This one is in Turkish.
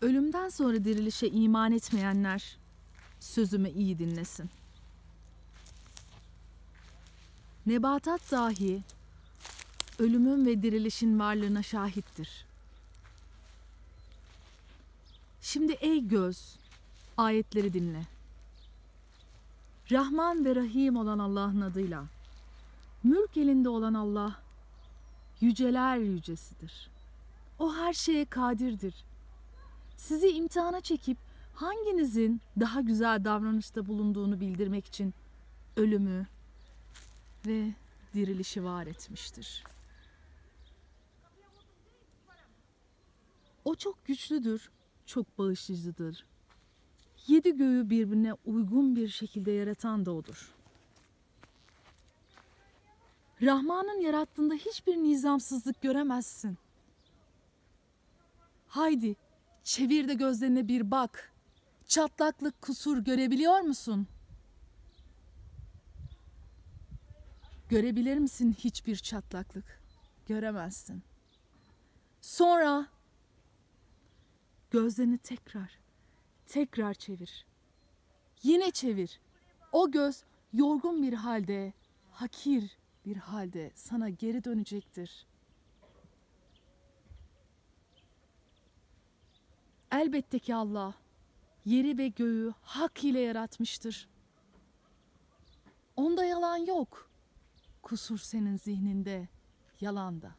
Ölümden sonra dirilişe iman etmeyenler sözümü iyi dinlesin. Nebatat dahi ölümün ve dirilişin varlığına şahittir. Şimdi ey göz, ayetleri dinle. Rahman ve Rahim olan Allah'ın adıyla. Mülk elinde olan Allah yüceler yücesidir. O her şeye kadirdir sizi imtihana çekip hanginizin daha güzel davranışta bulunduğunu bildirmek için ölümü ve dirilişi var etmiştir. O çok güçlüdür, çok bağışıcıdır. Yedi göğü birbirine uygun bir şekilde yaratan da odur. Rahman'ın yarattığında hiçbir nizamsızlık göremezsin. Haydi Çevir de gözlerine bir bak. Çatlaklık kusur görebiliyor musun? Görebilir misin hiçbir çatlaklık? Göremezsin. Sonra gözlerini tekrar, tekrar çevir. Yine çevir. O göz yorgun bir halde, hakir bir halde sana geri dönecektir.'' Elbette ki Allah yeri ve göğü hak ile yaratmıştır. Onda yalan yok. Kusur senin zihninde, yalan da.